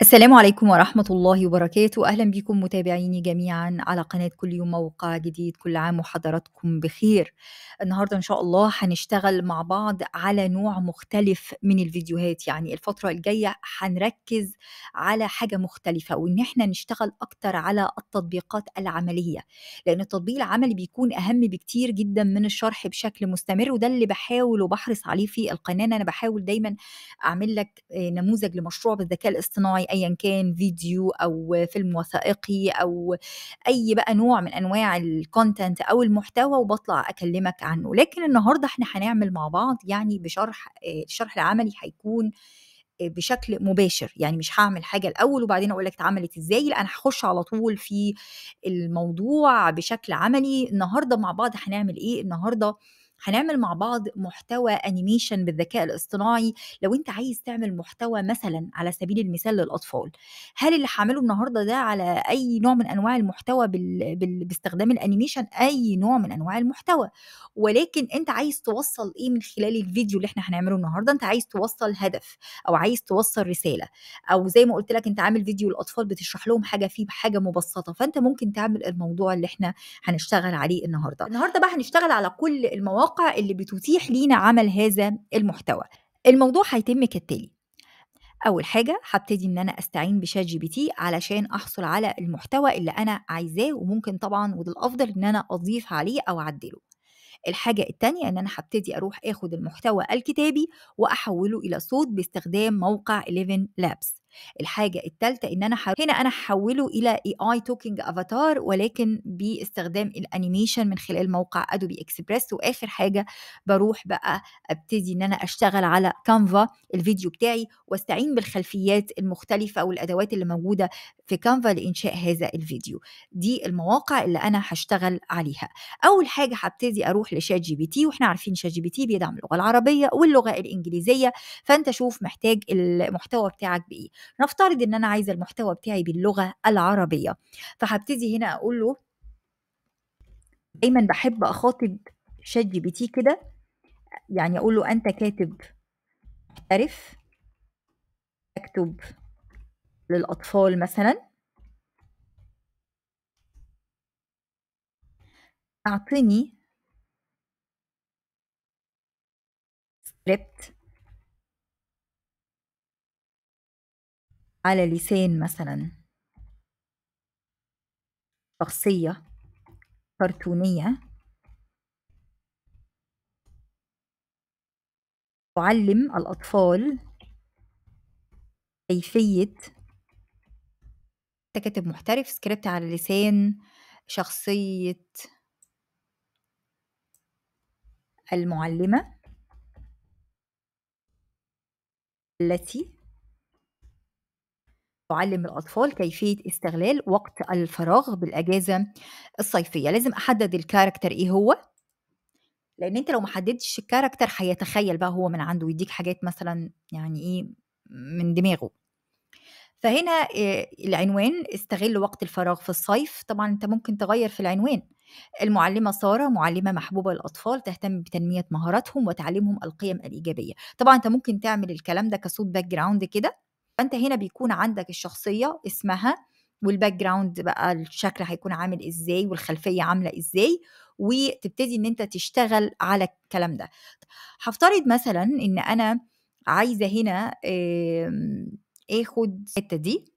السلام عليكم ورحمة الله وبركاته أهلا بكم متابعيني جميعا على قناة كل يوم موقع جديد كل عام وحضراتكم بخير النهاردة إن شاء الله هنشتغل مع بعض على نوع مختلف من الفيديوهات يعني الفترة الجاية هنركز على حاجة مختلفة وإن احنا نشتغل أكتر على التطبيقات العملية لأن التطبيق العملي بيكون أهم بكتير جدا من الشرح بشكل مستمر وده اللي بحاول وبحرص عليه في القناة أنا بحاول دايما أعمل لك آه، نموذج لمشروع بالذكاء الاصطناعي ايا كان فيديو او فيلم وثائقي او اي بقى نوع من انواع الكونتنت او المحتوى وبطلع اكلمك عنه لكن النهارده احنا هنعمل مع بعض يعني بشرح آه، الشرح العملي هيكون آه، بشكل مباشر يعني مش هعمل حاجه الاول وبعدين اقول لك اتعملت ازاي لا انا هخش على طول في الموضوع بشكل عملي النهارده مع بعض هنعمل ايه النهارده هنعمل مع بعض محتوى انيميشن بالذكاء الاصطناعي لو انت عايز تعمل محتوى مثلا على سبيل المثال للاطفال هل اللي هعمله النهارده ده على اي نوع من انواع المحتوى بال... بال... باستخدام الانيميشن اي نوع من انواع المحتوى ولكن انت عايز توصل ايه من خلال الفيديو اللي احنا هنعمله النهارده انت عايز توصل هدف او عايز توصل رساله او زي ما قلت لك انت عامل فيديو للاطفال بتشرح لهم حاجه فيه بحاجه مبسطه فانت ممكن تعمل الموضوع اللي احنا هنشتغل عليه النهارده النهارده بقى هنشتغل على كل المواقع المواقع اللي بتتيح لينا عمل هذا المحتوى الموضوع هيتم كالتالي اول حاجه هبتدي ان انا استعين بشات جي بي تي علشان احصل على المحتوى اللي انا عايزاه وممكن طبعا وده الافضل ان انا اضيف عليه او اعدله الحاجة التانية إن أنا هبتدي أروح آخد المحتوى الكتابي وأحوله إلى صوت باستخدام موقع 11 Labs الحاجه الثالثه ان انا ح... هنا انا هحوله الى اي اي توكينج افاتار ولكن باستخدام الانيميشن من خلال موقع ادوبي اكسبريس واخر حاجه بروح بقى ابتدي ان انا اشتغل على كانفا الفيديو بتاعي واستعين بالخلفيات المختلفه والادوات اللي موجوده في كانفا لانشاء هذا الفيديو دي المواقع اللي انا هشتغل عليها اول حاجه هبتدي اروح لشات جي بي تي واحنا عارفين شات جي بي تي بيدعم اللغه العربيه واللغه الانجليزيه فانت شوف محتاج المحتوى بتاعك بايه نفترض ان انا عايزه المحتوى بتاعي باللغه العربيه فهبتدي هنا اقول له دايما بحب اخاطب شات جي بي تي كده يعني اقول له انت كاتب محترف اكتب للاطفال مثلا اعطني سكريبت على لسان مثلا شخصية كرتونية تعلم الأطفال كيفية كاتب محترف سكريبت على لسان شخصية المعلمة التي أعلم الأطفال كيفية استغلال وقت الفراغ بالأجازة الصيفية، لازم أحدد الكاركتر إيه هو، لأن أنت لو ما حددتش الكاركتر هيتخيل بقى هو من عنده ويديك حاجات مثلًا يعني إيه من دماغه. فهنا آه، العنوان استغل وقت الفراغ في الصيف، طبعًا أنت ممكن تغيّر في العنوان، المعلمة سارة معلمة محبوبة للأطفال تهتم بتنمية مهاراتهم وتعليمهم القيم الإيجابية، طبعًا أنت ممكن تعمل الكلام ده كصوت باك جراوند كده فانت هنا بيكون عندك الشخصيه اسمها والباك جراوند بقى الشكل هيكون عامل ازاي والخلفيه عامله ازاي وتبتدي ان انت تشتغل على الكلام ده هفترض مثلا ان انا عايزه هنا آمم، اخد الحته دي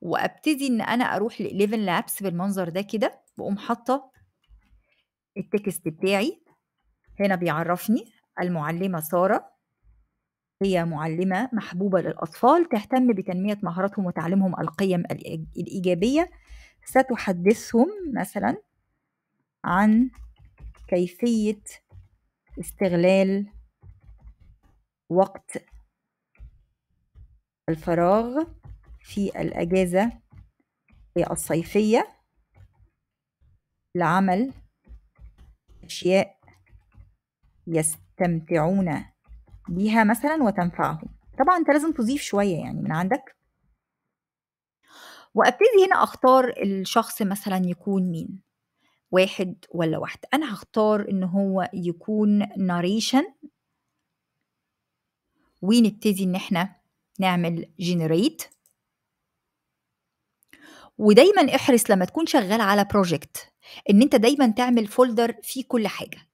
وابتدي ان انا اروح ل 11 لابس بالمنظر ده كده واقوم حاطه التكست بتاعي هنا بيعرفني المعلمه ساره هي معلمة محبوبة للأطفال تهتم بتنمية مهاراتهم وتعليمهم القيم الإيجابية ستحدثهم مثلا عن كيفية استغلال وقت الفراغ في الأجازة الصيفية لعمل أشياء يستمتعون بيها مثلا وتنفعه طبعا انت لازم تضيف شويه يعني من عندك وابتدي هنا اختار الشخص مثلا يكون مين واحد ولا واحدة أنا هختار إن هو يكون ناريشن ونبتدي إن إحنا نعمل جنريت ودايما احرص لما تكون شغال على بروجكت ان انت دايما تعمل فولدر فيه كل حاجه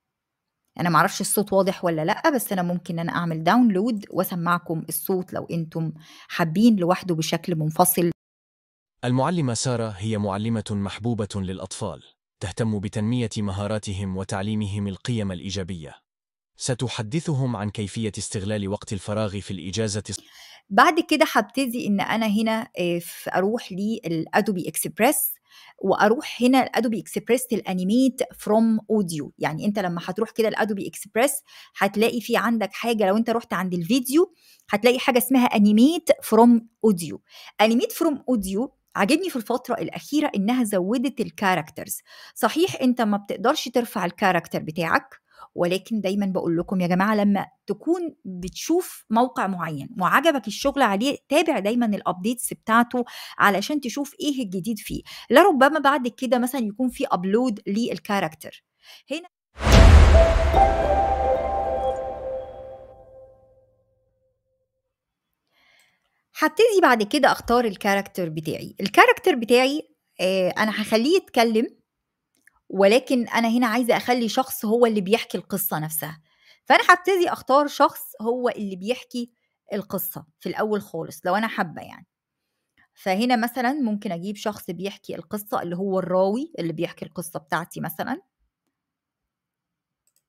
انا معرفش الصوت واضح ولا لا بس انا ممكن انا اعمل داونلود واسمعكم الصوت لو انتم حابين لوحده بشكل منفصل المعلمة سارة هي معلمة محبوبة للأطفال تهتم بتنمية مهاراتهم وتعليمهم القيم الإيجابية ستحدثهم عن كيفية استغلال وقت الفراغ في الإجازة بعد كده هبتدي إن أنا هنا آه، أروح للأدوبي إكسبرس واروح هنا الادوبي اكسبريس الانيميت فروم اوديو يعني انت لما هتروح كده الادوبي اكسبريس هتلاقي في عندك حاجه لو انت رحت عند الفيديو هتلاقي حاجه اسمها انيميت فروم اوديو انيميت فروم اوديو عجبني في الفترة الأخيرة إنها زودت الكاركترز صحيح أنت ما بتقدرش ترفع الكاركتر بتاعك ولكن دايما بقول لكم يا جماعه لما تكون بتشوف موقع معين وعجبك الشغل عليه تابع دايما الابديتس بتاعته علشان تشوف ايه الجديد فيه لربما بعد كده مثلا يكون في ابلود للكاركتر هنا هبتدي بعد كده اختار الكاركتر بتاعي الكاركتر بتاعي آه، انا هخليه يتكلم ولكن انا هنا عايزه اخلي شخص هو اللي بيحكي القصه نفسها فانا هبتدي اختار شخص هو اللي بيحكي القصه في الاول خالص لو انا حابه يعني فهنا مثلا ممكن اجيب شخص بيحكي القصه اللي هو الراوي اللي بيحكي القصه بتاعتي مثلا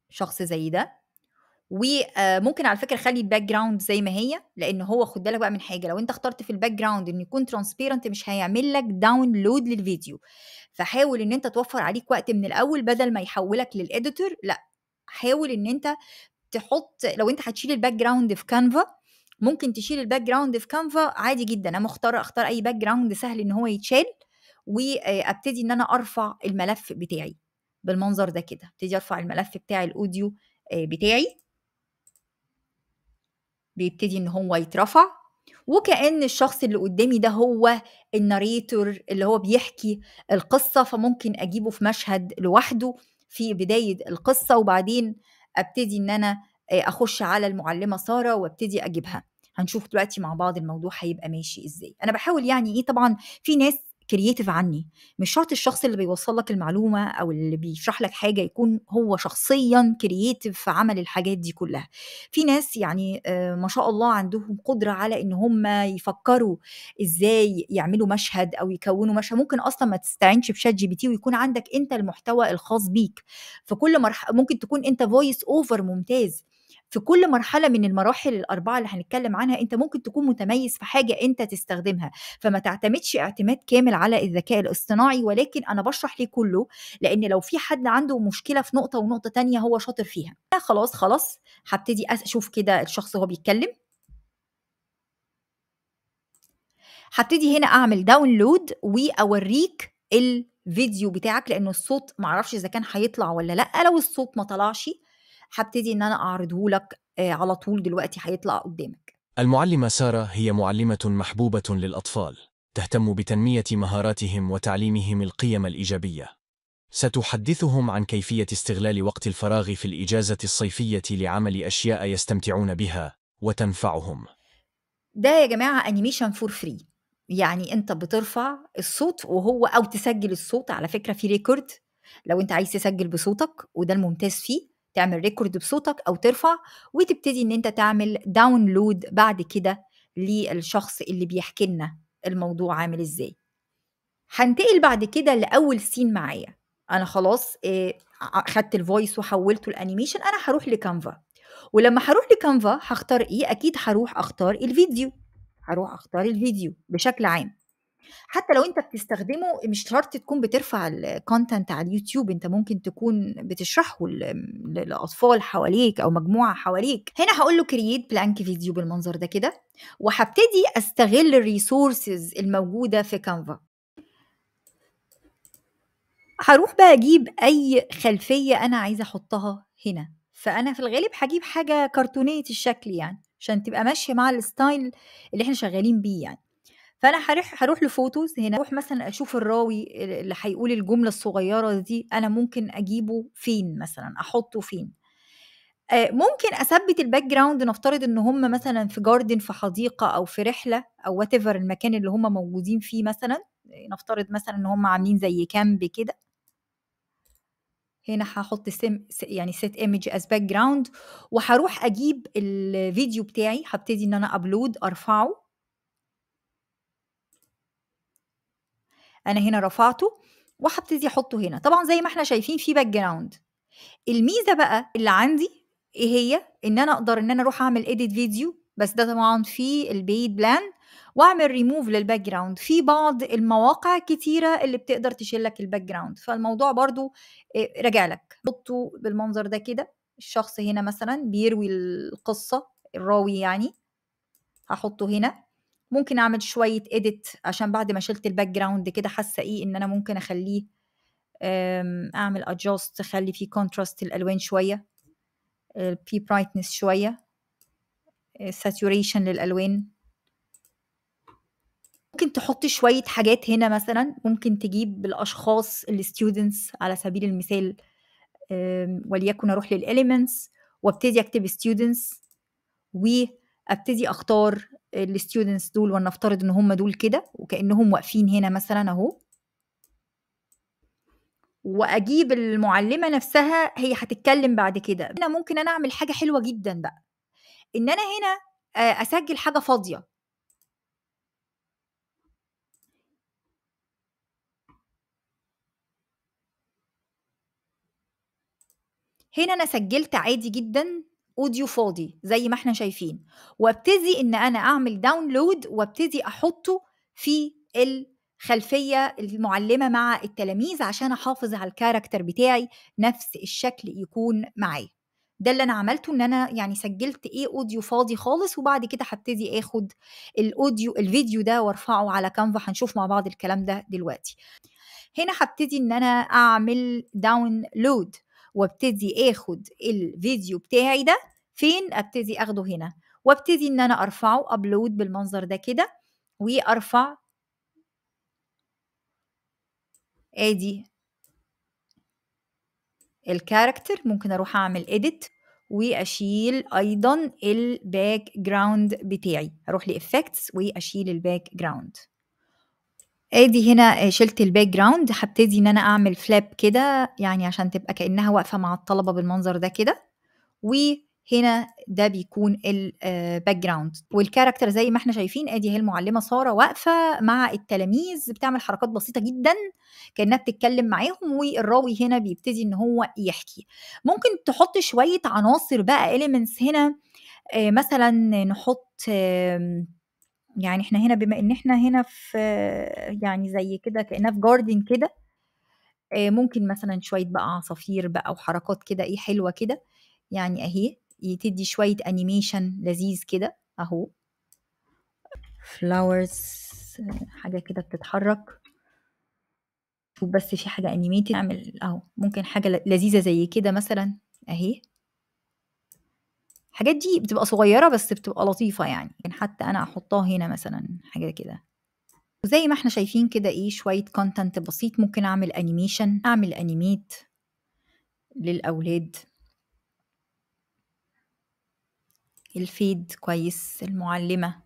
شخص زي ده وممكن آه، على فكره خلي الباك جراوند زي ما هي لان هو خد بالك بقى من حاجه لو انت اخترت في الباك جراوند انه يكون ترانسبيرنت مش هيعمل لك داونلود للفيديو فحاول ان انت توفر عليك وقت من الاول بدل ما يحولك للاديتور لا حاول ان انت تحط لو انت هتشيل الباك جراوند في كانفا ممكن تشيل الباك جراوند في كانفا عادي جدا انا مختار اختار اي باك جراوند سهل ان هو يتشال وابتدي آه، ان انا ارفع الملف بتاعي بالمنظر ده كده ابتدي ارفع الملف بتاع الاوديو آه، بتاعي بيبتدي ان هو يترفع وكأن الشخص اللي قدامي ده هو الناريتور اللي هو بيحكي القصة فممكن أجيبه في مشهد لوحده في بداية القصة وبعدين أبتدي إن أنا آه، أخش على المعلمة سارة وأبتدي أجيبها هنشوف دلوقتي مع بعض الموضوع هيبقى ماشي إزاي أنا بحاول يعني إيه طبعا في ناس كرييتيف عني مش شرط الشخص اللي بيوصل لك المعلومه او اللي بيشرح لك حاجه يكون هو شخصيا كرييتيف في عمل الحاجات دي كلها في ناس يعني آه، ما شاء الله عندهم قدره على ان هم يفكروا ازاي يعملوا مشهد او يكونوا مشهد ممكن اصلا ما تستعينش بشات جي بي تي ويكون عندك انت المحتوى الخاص بيك فكل مرحله ممكن تكون انت فويس اوفر ممتاز في كل مرحله من المراحل الاربعه اللي هنتكلم عنها انت ممكن تكون متميز في حاجه انت تستخدمها فما تعتمدش اعتماد كامل على الذكاء الاصطناعي ولكن انا بشرح ليه كله لان لو في حد عنده مشكله في نقطه ونقطه تانية هو شاطر فيها آه، خلاص خلاص هبتدي اشوف كده الشخص وهو بيتكلم هبتدي هنا اعمل داونلود واوريك الفيديو بتاعك لانه الصوت معرفش اذا كان هيطلع ولا لا لو الصوت ما طلعش هبتدي ان انا اعرضه لك آه، على طول دلوقتي هيطلع قدامك المعلمة سارة هي معلمة محبوبة للأطفال تهتم بتنمية مهاراتهم وتعليمهم القيم الإيجابية ستحدثهم عن كيفية استغلال وقت الفراغ في الإجازة الصيفية لعمل أشياء يستمتعون بها وتنفعهم ده يا جماعة أنيميشن فور فري يعني أنت بترفع الصوت وهو أو تسجل الصوت على فكرة في ريكورد لو أنت عايز تسجل بصوتك وده الممتاز فيه تعمل ريكورد بصوتك او ترفع وتبتدي ان انت تعمل داونلود بعد كده للشخص اللي بيحكي لنا الموضوع عامل ازاي هنتقل بعد كده لاول سين معايا انا خلاص آه، خدت الفويس وحولته الانيميشن انا هروح لكانفا ولما هروح لكانفا هختار ايه اكيد هروح اختار الفيديو هروح اختار الفيديو بشكل عام حتى لو انت بتستخدمه مش شرط تكون بترفع الكونتنت على اليوتيوب انت ممكن تكون بتشرحه لاطفال حواليك او مجموعه حواليك هنا هقول له كرييت بلانك فيديو بالمنظر ده كده وهبتدي استغل الريسورسز الموجوده في كانفا هروح بقى اجيب اي خلفيه انا عايزه احطها هنا فانا في الغالب هجيب حاجه كرتونيه الشكل يعني عشان تبقى ماشيه مع الستايل اللي احنا شغالين بيه يعني فانا هروح هروح لفوتوز هنا اروح مثلا اشوف الراوي اللي هيقول الجمله الصغيره دي انا ممكن اجيبه فين مثلا احطه فين آه، ممكن اثبت الباك جراوند نفترض ان هم مثلا في جاردن في حديقه او في رحله او وات المكان اللي هم موجودين فيه مثلا نفترض مثلا ان هم عاملين زي كامب كده هنا هحط سم يعني سيت ايمج از باك جراوند وهروح اجيب الفيديو بتاعي هبتدي ان انا ابلود ارفعه انا هنا رفعته وهبتدي احطه هنا طبعا زي ما احنا شايفين في باك جراوند الميزه بقى اللي عندي ايه هي ان انا اقدر ان انا اروح اعمل اديت فيديو بس ده طبعا في البيد بلان واعمل ريموف للباك جراوند في بعض المواقع كتيره اللي بتقدر تشيل لك الباك جراوند فالموضوع برضو آه، راجع لك حطه بالمنظر ده كده الشخص هنا مثلا بيروي القصه الراوي يعني هحطه هنا ممكن اعمل شويه اديت عشان بعد ما شلت الباك جراوند كده حاسه ايه ان انا ممكن اخليه اعمل ادجاست اخلي فيه كونتراست الالوان شويه في برايتنس شويه ساتوريشن آه، للالوان ممكن تحط شويه حاجات هنا مثلا ممكن تجيب الاشخاص الستودنتس على سبيل المثال وليكن اروح للاليمنتس وابتدي اكتب ستودنتس وابتدي اختار الستودنتس دول ولنفترض ان هم دول كده وكانهم واقفين هنا مثلا اهو واجيب المعلمه نفسها هي هتتكلم بعد كده هنا ممكن انا اعمل حاجه حلوه جدا بقى ان انا هنا آه، اسجل حاجه فاضيه هنا انا سجلت عادي جدا اوديو فاضي زي ما احنا شايفين وابتدي ان انا اعمل داونلود وابتدي احطه في الخلفيه المعلمه مع التلاميذ عشان احافظ على الكاركتر بتاعي نفس الشكل يكون معايا ده اللي انا عملته ان انا يعني سجلت ايه اوديو فاضي خالص وبعد كده هبتدي اخد الاوديو الفيديو ده وارفعه على كانفا هنشوف مع بعض الكلام ده دلوقتي هنا هبتدي ان انا اعمل داونلود وابتدي اخد الفيديو بتاعي ده فين ابتدي اخده هنا وابتدي ان انا ارفعه ابلود بالمنظر ده كده وارفع ادي الكاركتر ممكن اروح اعمل اديت واشيل ايضا الباك جراوند بتاعي اروح لافكتس واشيل الباك جراوند ادي هنا آه، شلت الباك جراوند هبتدي ان انا اعمل فلاب كده يعني عشان تبقى كانها واقفه مع الطلبه بالمنظر ده كده وهنا ده بيكون الباك جراوند والكاركتر زي ما احنا شايفين ادي هي المعلمه ساره واقفه مع التلاميذ بتعمل حركات بسيطه جدا كانها بتتكلم معاهم والراوي هنا بيبتدي ان هو يحكي ممكن تحط شويه عناصر بقى اليمنتس هنا آه، مثلا نحط يعني إحنا هنا بما إن إحنا هنا في يعني زي كده كأنها في جاردن كده آه، ممكن مثلًا شوية بقى عصافير بقى وحركات كده إيه حلوة كده، يعني أهي يتدي تدّي شوية انيميشن لذيذ كده أهو. فلاورز حاجة كده بتتحرك. وبس بس في حاجة انيميتد أعمل أهو، ممكن حاجة لذيذة زي كده مثلًا أهي. الحاجات دي بتبقى صغيره بس بتبقى لطيفه يعني يعني حتى انا احطها هنا مثلا حاجه كده وزي ما احنا شايفين كده ايه شويه كونتنت بسيط ممكن اعمل انيميشن اعمل انيميت للاولاد الفيد كويس المعلمه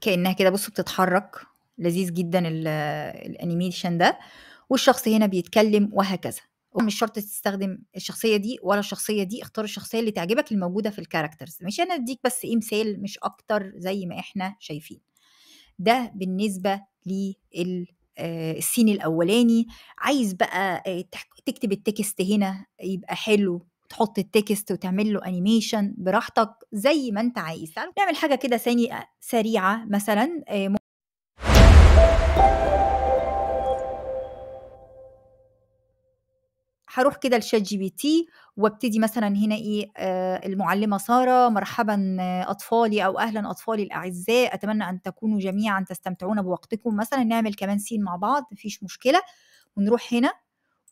كانها كده بصوا بتتحرك لذيذ جدا الانيميشن ده والشخص هنا بيتكلم وهكذا مش شرط تستخدم الشخصيه دي ولا الشخصيه دي اختار الشخصيه اللي تعجبك الموجوده في الكاركترز مش انا اديك بس ايه مثال مش اكتر زي ما احنا شايفين ده بالنسبه للسين آه، الاولاني عايز بقى آه، تكتب التكست هنا يبقى حلو تحط التكست وتعمل له انيميشن براحتك زي ما انت عايز نعمل حاجه كده ثانيه آه، سريعه مثلا هروح كده لشات جي بي تي وابتدي مثلا هنا ايه آه المعلمه ساره مرحبا اطفالي او اهلا اطفالي الاعزاء اتمنى ان تكونوا جميعا تستمتعون بوقتكم مثلا نعمل كمان سين مع بعض مفيش مشكله ونروح هنا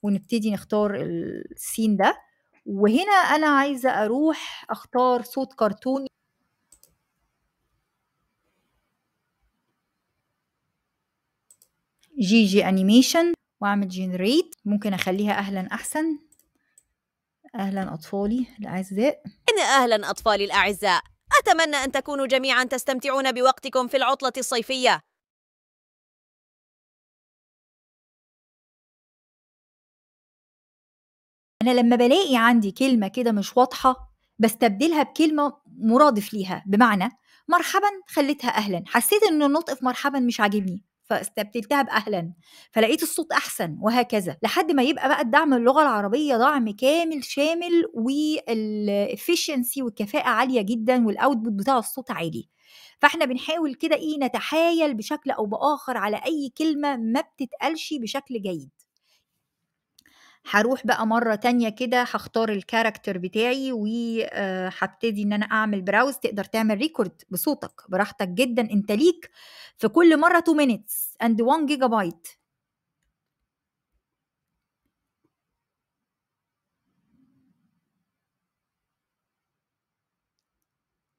ونبتدي نختار السين ده وهنا انا عايزه اروح اختار صوت كرتوني جي جي انيميشن واعمل جنريت ممكن اخليها اهلا احسن اهلا اطفالي الاعزاء ان اهلا اطفالي الاعزاء اتمنى ان تكونوا جميعا تستمتعون بوقتكم في العطله الصيفيه انا لما بلاقي عندي كلمه كده مش واضحه بستبدلها بكلمه مرادف ليها بمعنى مرحبا خليتها اهلا حسيت ان النطق في مرحبا مش عاجبني فاستبدلتها باهلا فلقيت الصوت احسن وهكذا لحد ما يبقى بقى الدعم اللغه العربيه دعم كامل شامل والافشنسي والكفاءه عاليه جدا والاوتبوت بتاع الصوت عالي فاحنا بنحاول كده ايه نتحايل بشكل او باخر على اي كلمه ما بتتقالش بشكل جيد هروح بقى مرة تانية كده هختار الكاركتر بتاعي وهبتدي آه، ان انا اعمل براوز تقدر تعمل ريكورد بصوتك براحتك جدا انت ليك في كل مرة 2 minutes and 1 جيجا بايت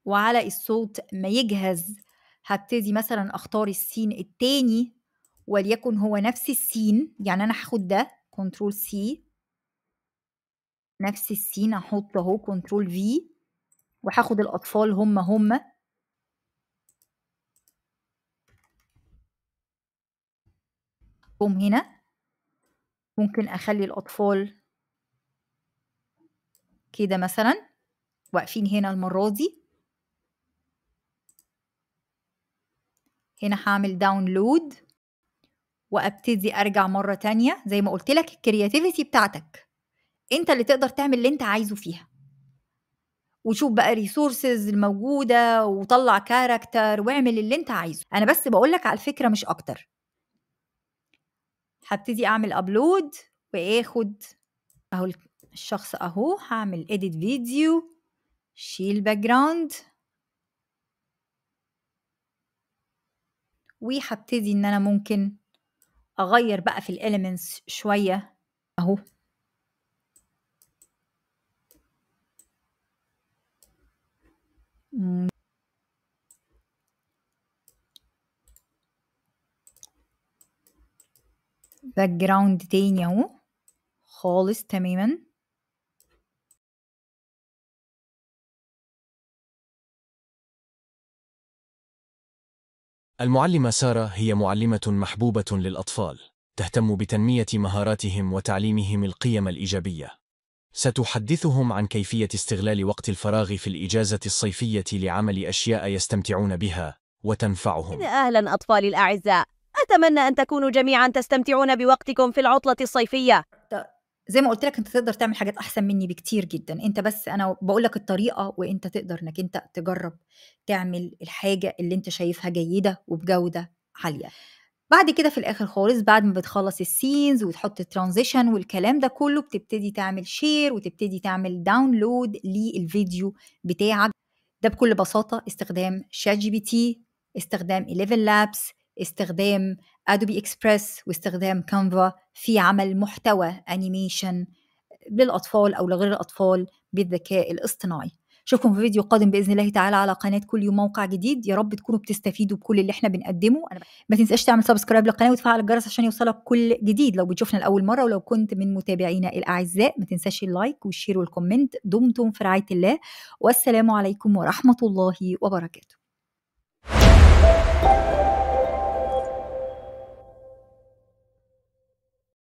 وعلى الصوت ما يجهز هبتدي مثلا اختار السين التاني وليكن هو نفس السين يعني انا هاخد ده كنترول سي نفس السين هحط اهو كنترول في وهاخد الاطفال هما هما هم هنا ممكن اخلي الاطفال كده مثلا واقفين هنا المره دي هنا هعمل داونلود وابتدي ارجع مره تانية زي ما قلت لك الكرياتيفيتي بتاعتك انت اللي تقدر تعمل اللي انت عايزه فيها وشوف بقى ريسورسز الموجوده وطلع كاركتر واعمل اللي انت عايزه انا بس بقول لك على الفكره مش اكتر هبتدي اعمل ابلود واخد اهو الشخص اهو هعمل اديت فيديو شيل باك جراوند وهبتدي ان انا ممكن اغير بقى في الاليمنتس شويه اهو باك جراوند تاني اهو خالص تماما المعلمة سارة هي معلمة محبوبة للأطفال تهتم بتنمية مهاراتهم وتعليمهم القيم الإيجابية ستحدثهم عن كيفية استغلال وقت الفراغ في الإجازة الصيفية لعمل أشياء يستمتعون بها وتنفعهم أهلا أطفالي الأعزاء أتمنى أن تكونوا جميعا تستمتعون بوقتكم في العطلة الصيفية زي ما قلت لك انت تقدر تعمل حاجات احسن مني بكتير جدا انت بس انا بقول لك الطريقه وانت تقدر انك انت تجرب تعمل الحاجه اللي انت شايفها جيده وبجوده عاليه بعد كده في الاخر خالص بعد ما بتخلص السينز وتحط الترانزيشن والكلام ده كله بتبتدي تعمل شير وتبتدي تعمل داونلود للفيديو بتاعك ده بكل بساطه استخدام شات جي بي تي استخدام 11 لابس استخدام ادوبي اكسبريس واستخدام كانفا في عمل محتوى انيميشن للاطفال او لغير الاطفال بالذكاء الاصطناعي اشوفكم في فيديو قادم باذن الله تعالى على قناه كل يوم موقع جديد يا رب تكونوا بتستفيدوا بكل اللي احنا بنقدمه أنا ما تنساش تعمل سبسكرايب للقناه وتفعل الجرس عشان يوصلك كل جديد لو بتشوفنا لاول مره ولو كنت من متابعينا الاعزاء ما تنساش اللايك والشير والكومنت دمتم في رعايه الله والسلام عليكم ورحمه الله وبركاته